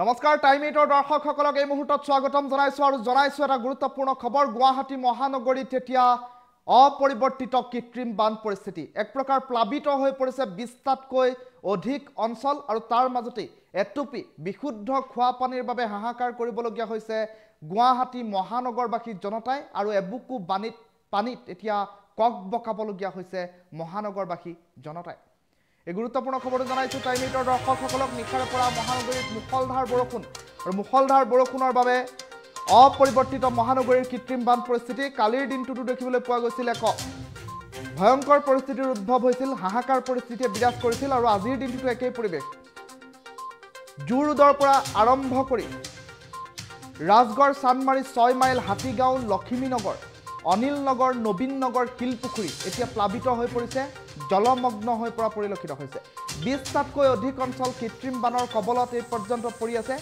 নমস্কাৰ টাইম এইটৰ দৰ্শকসকলক এই মুহূৰ্তত স্বাগতম জনাইছোঁ আৰু জনাইছোঁ এটা গুৰুত্বপূৰ্ণ খবৰ গুৱাহাটী মহানগৰীত এতিয়া অপৰিৱৰ্তিত কৃত্ৰিম বান পৰিস্থিতি এক প্ৰকাৰ প্লাবিত হৈ পৰিছে বিশটাতকৈ অধিক অঞ্চল আৰু তাৰ মাজতেই এটুপি বিশুদ্ধ খোৱা পানীৰ বাবে হাহাকাৰ কৰিবলগীয়া হৈছে গুৱাহাটী মহানগৰবাসী জনতাই আৰু এবুকু বানীত পানীত এতিয়া কক বকাবলগীয়া হৈছে মহানগৰবাসী জনতাই এই গুৰুত্বপূৰ্ণ খবৰটো জনাইছো টাইমেটৰ দৰ্শকসকলক নিশাৰে পৰা মহানগৰীত মুখলধাৰ বৰষুণ আৰু মুখলধাৰ বৰষুণৰ বাবে অপৰিৱৰ্তিত মহানগৰীৰ কৃত্ৰিম বান পৰিস্থিতি কালিৰ দিনটোতো দেখিবলৈ পোৱা গৈছিল এক ভয়ংকৰ পৰিস্থিতিৰ উদ্ভৱ হৈছিল হাহাকাৰ পৰিস্থিতিয়ে বিৰাজ কৰিছিল আৰু আজিৰ দিনটোতো একেই পৰিৱেশ জোৰ ৰোদৰ পৰা আৰম্ভ কৰি ৰাজগড় চানমাৰী ছয় মাইল হাতীগাঁও লখিমীনগৰ অনিল নগৰ নবীন নগৰ শিলপুখুৰী এতিয়া প্লাবিত হৈ পৰিছে জলমগ্ন হৈ পৰা পৰিলক্ষিত হৈছে বিশটাতকৈ অধিক অঞ্চল কৃত্ৰিম বানৰ কবলত এই পৰ্যন্ত পৰি আছে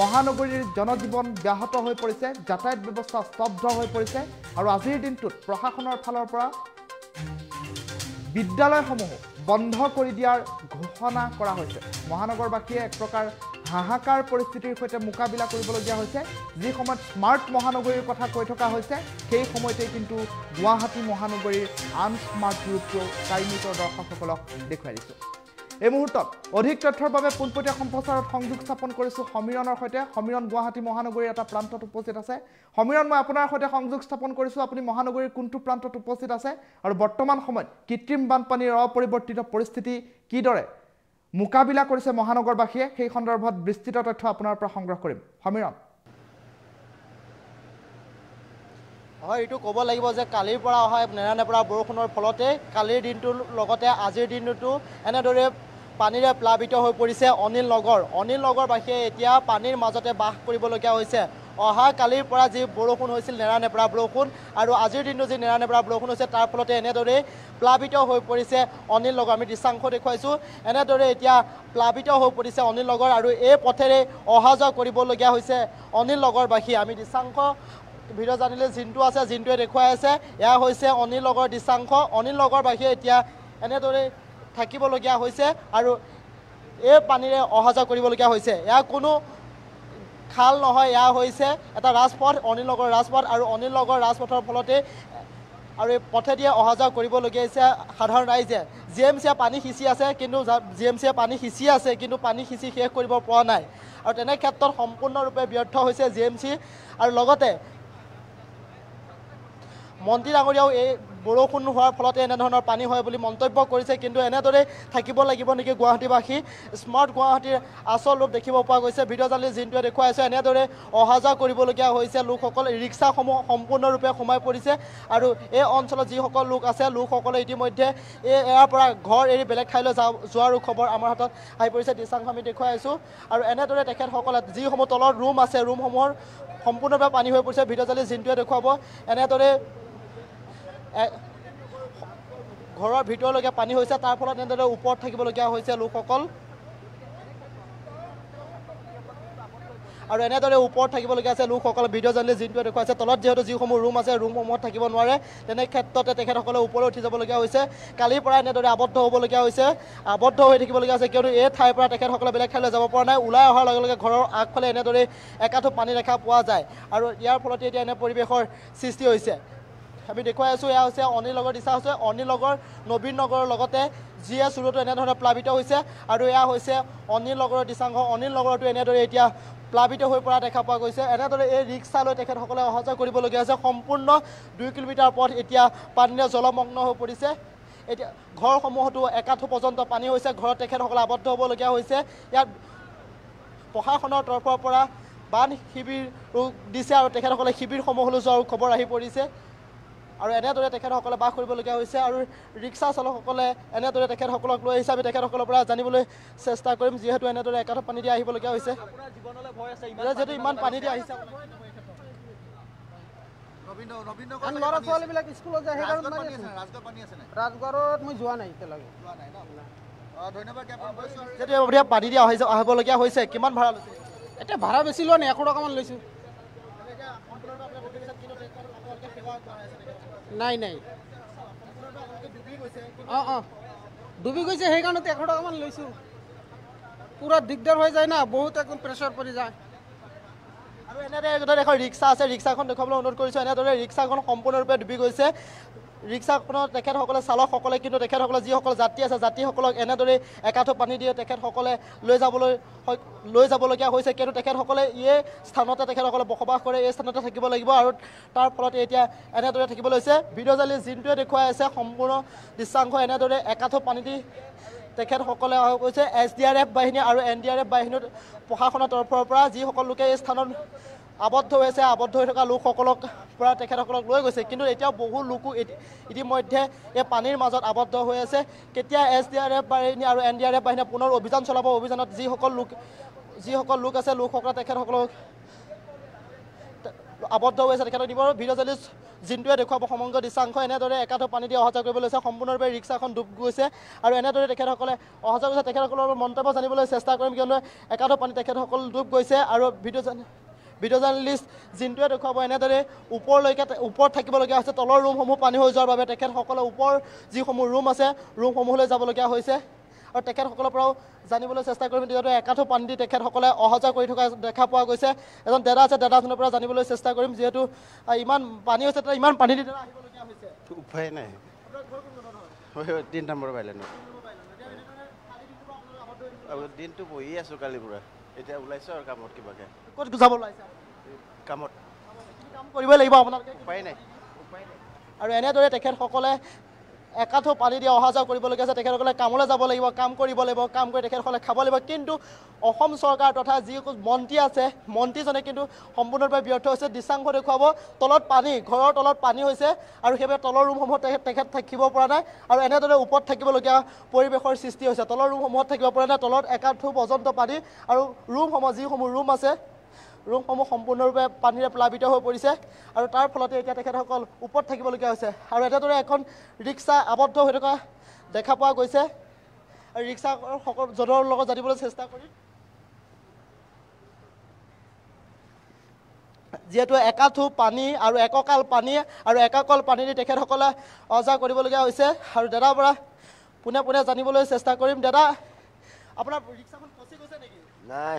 মহানগৰীৰ জনজীৱন ব্যাহত হৈ পৰিছে যাতায়াত ব্যৱস্থা স্তব্ধ হৈ পৰিছে আৰু আজিৰ দিনটোত প্ৰশাসনৰ ফালৰ পৰা বিদ্যালয়সমূহো বন্ধ কৰি দিয়াৰ ঘোষণা কৰা হৈছে মহানগৰবাসীয়ে এক প্ৰকাৰ হাহাকাৰ পৰিস্থিতিৰ সৈতে মোকাবিলা কৰিবলগীয়া হৈছে যি সময়ত স্মাৰ্ট মহানগৰীৰ কথা কৈ থকা হৈছে সেই সময়তে কিন্তু গুৱাহাটী মহানগৰীৰ আন স্মাৰ্ট ৰূপটো কাইমিকৰ দৰ্শকসকলক দেখুৱাই দিছোঁ এই মুহূৰ্তত অধিক তথ্যৰ বাবে পোনপটীয়া সম্প্ৰচাৰত সংযোগ স্থাপন কৰিছোঁ সমীৰণৰ সৈতে সমীৰণ গুৱাহাটী মহানগৰীৰ এটা প্ৰান্তত উপস্থিত আছে সমীৰণ মই আপোনাৰ সৈতে সংযোগ স্থাপন কৰিছোঁ আপুনি মহানগৰীৰ কোনটো প্ৰান্তত উপস্থিত আছে আৰু বৰ্তমান সময়ত কৃত্ৰিম বানপানীৰ অপৰিৱৰ্তিত পৰিস্থিতি কিদৰে মোকাবিলা কৰিছে মহানগৰবাসীয়ে সেই সন্দৰ্ভত বিস্তৃত তথ্য আপোনাৰ পৰা সংগ্ৰহ কৰিম সমীৰণ হয় এইটো ক'ব লাগিব যে কালিৰ পৰা অহা নেৰানেপৰা বৰষুণৰ ফলতে কালিৰ দিনটোৰ লগতে আজিৰ দিনটোতো এনেদৰে পানীৰে প্লাৱিত হৈ পৰিছে অনিল নগৰ অনিল নগৰবাসীয়ে এতিয়া পানীৰ মাজতে বাস কৰিবলগীয়া হৈছে অহা কালিৰ পৰা যি বৰষুণ হৈছিল নেৰানেপেৰা বৰষুণ আৰু আজিৰ দিনটো যি নেৰানেপেৰা বৰষুণ হৈছে তাৰ ফলতে এনেদৰেই প্লাৱিত হৈ পৰিছে অনিল লগৰ আমি দৃশ্যাংশ দেখুৱাইছোঁ এনেদৰে এতিয়া প্লাৱিত হৈ পৰিছে অনিল লগৰ আৰু এই পথেৰে অহা যোৱা কৰিবলগীয়া হৈছে অনিল লগৰবাসী আমি দৃশ্যাংশ ভিডিঅ' জানিলে জিন্তু আছে জিন্তুৱে দেখুৱাই আছে এয়া হৈছে অনিল লগৰ দৃশ্যাংশ অনিল লগৰবাসীয়ে এতিয়া এনেদৰে থাকিবলগীয়া হৈছে আৰু এই পানীৰে অহা যোৱা কৰিবলগীয়া হৈছে এয়া কোনো খাল নহয় এয়া হৈছে এটা ৰাজপথ অনিল নগৰ ৰাজপথ আৰু অনিল নগৰ ৰাজপথৰ ফলতেই আৰু এই পথেদিয়ে অহা যোৱা কৰিবলগীয়া হৈছে সাধাৰণ ৰাইজে জি এম চিয়ে পানী সিঁচি আছে কিন্তু জি এম চিয়ে পানী সিঁচি আছে কিন্তু পানী সিঁচি শেষ কৰিব পৰা নাই আৰু তেনে ক্ষেত্ৰত সম্পূৰ্ণৰূপে ব্যৰ্থ হৈছে জি এম চি আৰু লগতে মন্ত্ৰী ডাঙৰীয়াও এই বৰষুণ হোৱাৰ ফলতে এনেধৰণৰ পানী হয় বুলি মন্তব্য কৰিছে কিন্তু এনেদৰে থাকিব লাগিব নেকি গুৱাহাটীবাসী স্মাৰ্ট গুৱাহাটীৰ আচল ৰূপ দেখিব পোৱা গৈছে ভিডিঅ' ভিডিঅ'জালি যোনটোৱে দেখুৱাইছে এনেদৰে অহা যোৱা কৰিবলগীয়া হৈছে লোকসকল ৰিক্সাসমূহ সম্পূৰ্ণৰূপে সোমাই পৰিছে আৰু এই অঞ্চলত যিসকল লোক আছে লোকসকলে ইতিমধ্যে এই ইয়াৰ পৰা ঘৰ এৰি বেলেগ ঠাইলৈ যা যোৱাৰো খবৰ আমাৰ হাতত আহি পৰিছে দৃশ্যাংশ আমি দেখুৱাইছোঁ আৰু এনেদৰে তেখেতসকলে যিসমূহ তলৰ ৰুম আছে ৰুমসমূহৰ সম্পূৰ্ণভাৱে পানী হৈ পৰিছে ভিডিঅ' জালি যিটোৱে দেখুৱাব এনেদৰে ঘৰৰ ভিতৰলৈকে পানী হৈছে তাৰ ফলত এনেদৰে ওপৰত থাকিবলগীয়া হৈছে লোকসকল আৰু এনেদৰে ওপৰত থাকিবলগীয়া আছে লোকসকলে ভিডিঅ' জানিলে যিটোৱে দেখুৱাইছে তলত যিহেতু যিসমূহ ৰুম আছে ৰুমসমূহত থাকিব নোৱাৰে তেনে ক্ষেত্ৰতে তেখেতসকলে ওপৰলৈ উঠি যাবলগীয়া হৈছে কালিৰ পৰা এনেদৰে আবদ্ধ হ'বলগীয়া হৈছে আবদ্ধ হৈ থাকিবলগীয়া আছে কিয়নো এই ঠাইৰ পৰা তেখেতসকলে বেলেগ ঠাইলৈ যাব পৰা নাই ওলাই অহাৰ লগে লগে ঘৰৰ আগফালে এনেদৰে একাঠো পানী দেখা পোৱা যায় আৰু ইয়াৰ ফলতে এতিয়া এনে পৰিৱেশৰ সৃষ্টি হৈছে আমি দেখুৱাই আছোঁ এয়া হৈছে অনিল নগৰ দিশা হৈছে অনিল নগৰ নবীন নগৰৰ লগতে জি এ চুৰতো এনেধৰণে প্লাৱিত হৈছে আৰু এয়া হৈছে অনিল নগৰৰ দিশাংশ অনিল নগৰতো এনেদৰে এতিয়া প্লাৱিত হৈ পৰা দেখা পোৱা গৈছে এনেদৰে এই ৰিক্সা লৈ তেখেতসকলে অহা যোৱা কৰিবলগীয়া হৈছে সম্পূৰ্ণ দুই কিলোমিটাৰ পথ এতিয়া পানীৰে জলমগ্ন হৈ পৰিছে এতিয়া ঘৰসমূহতো একাঠো পৰ্যন্ত পানী হৈছে ঘৰত তেখেতসকলে আবদ্ধ হ'বলগীয়া হৈছে ইয়াত প্ৰশাসনৰ তৰফৰ পৰা বান শিবিৰো দিছে আৰু তেখেতসকলে শিবিৰসমূহলৈ যোৱাৰো খবৰ আহি পৰিছে আৰু এনেদৰে তেখেতসকলে বাস কৰিবলগীয়া হৈছে আৰু ৰিক্সা চালকসকলে এনেদৰে তেখেতসকলক লৈ আহিছে আমি তেখেতসকলৰ পৰা জানিবলৈ চেষ্টা কৰিম যিহেতু এনেদৰে একাঁঠ পানী দি আহিবলগীয়া হৈছে যিহেতু ইমান পানী দি আহিছে দিয়া আহিবলগীয়া হৈছে কিমান ভাড়া লৈছে এতিয়া ভাড়া বেছি লোৱা নাই এশ টকামান লৈছোঁ নাই নাই অঁ অঁ ডুবি গৈছে সেইকাৰণে এশ টকামান লৈছোঁ পুৰা দিগদাৰ হৈ যায় না বহুত একদম প্ৰেচাৰ পৰি যায় আৰু এনেদৰে এখন ৰিক্সা আছে ৰিক্সাখন দেখুৱাবলৈ অনুৰোধ কৰিছোঁ এনেদৰে ৰিক্সাখন সম্পূৰ্ণৰূপে ডুবি গৈছে ৰিক্সাখনৰ তেখেতসকলে চালকসকলে কিন্তু তেখেতসকলে যিসকল যাত্ৰী আছে যাত্ৰীসকলক এনেদৰেই একাঠো পানী দিয়ে তেখেতসকলে লৈ যাবলৈ লৈ যাবলগীয়া হৈছে কিন্তু তেখেতসকলে ইয়ে স্থানতে তেখেতসকলে বসবাস কৰে এই স্থানতে থাকিব লাগিব আৰু তাৰ ফলত এতিয়া এনেদৰে থাকিব লৈছে ভিডিঅ'জালি যোনটোৱে দেখুৱাই আছে সম্পূৰ্ণ দৃশ্যাংশ এনেদৰে একাঠো পানী দি তেখেতসকলে কৈছে এছ ডি আৰ এফ বাহিনী আৰু এন ডি আৰ এফ বাহিনীৰ প্ৰশাসনৰ তৰফৰ পৰা যিসকল লোকে এই স্থানত আবদ্ধ হৈ আছে আবদ্ধ হৈ থকা লোকসকলক পৰা তেখেতসকলক লৈ গৈছে কিন্তু এতিয়াও বহু লোকো ইতিমধ্যে এই পানীৰ মাজত আবদ্ধ হৈ আছে কেতিয়া এছ ডি আৰ এফ বাহিনী আৰু এন ডি আৰ এফ বাহিনীয়ে পুনৰ অভিযান চলাব অভিযানত যিসকল লোক যিসকল লোক আছে লোকসকলে তেখেতসকলক আবদ্ধ হৈ আছে তেখেতক দিব ভিডিঅ' যদি জিন্তুৱে দেখুৱাব সমগ্ৰ দৃশ্যাংশ এনেদৰে একাধ পানী দি অহা যোৱা কৰিবলৈ লৈছে সম্পূৰ্ণৰূপে ৰিক্সাখন ডুব গৈছে আৰু এনেদৰে তেখেতসকলে অহা যোৱা কৰিছে তেখেতসকলৰ মন্তব্য জানিবলৈ চেষ্টা কৰিম কিয়নো একাধ পানী তেখেতসকল ডুব গৈছে আৰু ভিডিঅ' জানি ভিডিঅ' জাৰ্ণেলিষ্ট জিন্তুৱে দেখুৱাব এনেদৰে ওপৰলৈকে ওপৰত থাকিবলগীয়া হৈছে তলৰ ৰুমসমূহ পানী হৈ যোৱাৰ বাবে তেখেতসকলে ওপৰ যিসমূহ ৰুম আছে ৰুমসমূহলৈ যাবলগীয়া হৈছে আৰু তেখেতসকলৰ পৰাও জানিবলৈ চেষ্টা কৰিম যিহেতু একাঠো পানী দি তেখেতসকলে অহা যোৱা কৰি থকা দেখা পোৱা গৈছে এজন দাদা আছে দাদাজনৰ পৰা জানিবলৈ চেষ্টা কৰিম যিহেতু ইমান পানী হৈছে ইমান পানী দি দাদা আহিবলগীয়া হৈছে তিনি নম্বৰ পাৰিলে ন দিনটো বহি আছোঁ কালিৰ এতিয়া ওলাইছে আৰু কামত কিবাকে ক'ত যাব ওলাইছে কামত কাম কৰিবই লাগিব আপোনালোকে উপায় নাই উপায় নাই আৰু এনেদৰে তেখেতসকলে একাঠো পানী দিয়া অহা যাওয়া করবল আছে তখন কামলে যাব লাগবে কাম করব কাম করে তখন খাব লাগবে কিন্তু সরকার তথা যি মন্ত্রী আছে মন্ত্রীজনে কিন্তু সম্পূর্ণরূপে ব্যর্থ হয়েছে দৃশ্যাংশ দেখাব তলত পানি ঘরের তলত পানি হয়েছে আর সেইভাবে তলর রুম সমূহ থাকবা নাই আর এনেদরে ওপর থাকবলিয়া পরিবেশের সৃষ্টি হয়েছে তলর রুম সমূহ থাকবা নাই তলত একাঠো পর্যন্ত পানি আর রুম সমূহ যুম রুম আছে ৰুমসমূহ সম্পূৰ্ণৰূপে পানীৰে প্লাৱিত হৈ পৰিছে আৰু তাৰ ফলতে এতিয়া তেখেতসকল ওপৰত থাকিবলগীয়া হৈছে আৰু এতিয়াদৰে এখন ৰিক্সা আবদ্ধ হৈ থকা দেখা পোৱা গৈছে আৰু ৰিক্সাসকল জনৰ লগত জানিবলৈ চেষ্টা কৰি যিহেতু একাঠু পানী আৰু এককাল পানী আৰু একাকল পানী দি তেখেতসকলে অজা কৰিবলগীয়া হৈছে আৰু দাদাৰ পৰা পোনে পোনে জানিবলৈ চেষ্টা কৰিম দাদা আপোনাৰ ৰিক্সাখন ফচি গৈছে নেকি নাই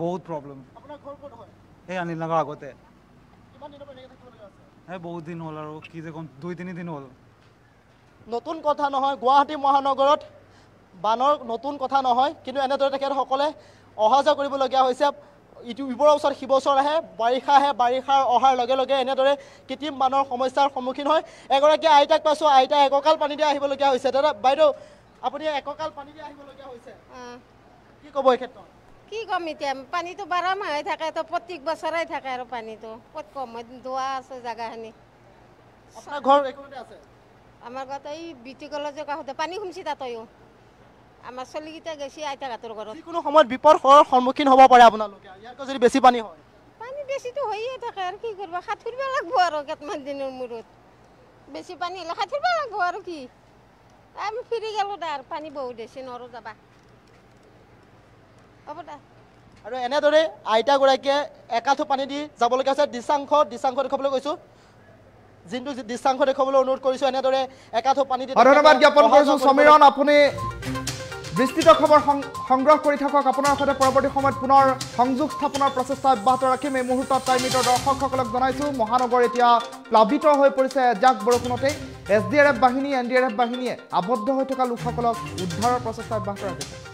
বহুত প্ৰব্লেম সেই আনিল নাকৰ আগতে সেই বহুত দিন হ'ল আৰু কি যে ক'ম দুই তিনিদিন হ'ল নতুন কথা নহয় গুৱাহাটী মহানগৰত বানৰ নতুন কথা নহয় কিন্তু এনেদৰে তেখেতসকলে অহা যোৱা কৰিবলগীয়া হৈছে ইটো ইবোৰৰ ওচৰত সিবছৰ আহে বাৰিষা আহে বাৰিষা অহাৰ লগে লগে এনেদৰে কৃত্ৰিম বানৰ সমস্যাৰ সন্মুখীন হয় এগৰাকী আইতাক পাছোঁ আইতাই এককাল পানী দিয়া আহিবলগীয়া হৈছে দাদা বাইদেউ আপুনি এককাল পানী দিয়া আহিবলগীয়া হৈছে কি ক'ব এই ক্ষেত্ৰত কি কম এতিয়া পানীটো বাৰ মাহে থাকে প্ৰত্যেক বছৰে থাকে আৰু পানীটো ক'ত কম ধোৱা আছে জাগাখিনি আমাৰ ঘৰত এই বিটি কলেজৰ কাষতে পানী শুনিছে তাতেও আমাৰ চলিকেইটা গৈছে আইতা ঘাটৰ ঘৰত যিকোনো সময়ত বিপদ সন্মুখীন হ'ব পাৰে আপোনালোকে যদি বেছি পানী হয় পানী বেছিটো হৈয়ে থাকে আৰু কি কৰিব সাঁতুৰিব লাগিব আৰু কেইটামান দিনৰ মূৰত বেছি পানী হ'লে সাঁতুৰিব লাগিব আৰু কি আমি ফিৰি গ'লোঁ তাৰ পানী বহুত বেছি নৰো যাবা আৰু এনেদৰে আইতাগৰাকীয়ে একাঠো পানী দি যাবলগীয়া আছে দৃশ্যাংশ দৃশ্যাংশ দেখুৱাবলৈ কৈছোঁ যিটো দৃশ্যাংশ দেখুৱাবলৈ অনুৰোধ কৰিছোঁ এনেদৰে একাঠো পানী দি ধন্যবাদ জ্ঞাপন কৰিছোঁ সমীৰণ আপুনি বিস্তৃত খবৰ সংগ্ৰহ কৰি থাকক আপোনাৰ সৈতে পৰৱৰ্তী সময়ত পুনৰ সংযোগ স্থাপনৰ প্ৰচেষ্টা অব্যাহত ৰাখিম এই মুহূৰ্তত টাইমিটৰ দৰ্শকসকলক জনাইছোঁ মহানগৰ এতিয়া প্লাৱিত হৈ পৰিছে এজাক বৰষুণতেই এছ ডি আৰ এফ বাহিনী এন ডি আৰ এফ বাহিনীয়ে আবদ্ধ হৈ থকা লোকসকলক উদ্ধাৰৰ প্ৰচেষ্টা অব্যাহত ৰাখিছে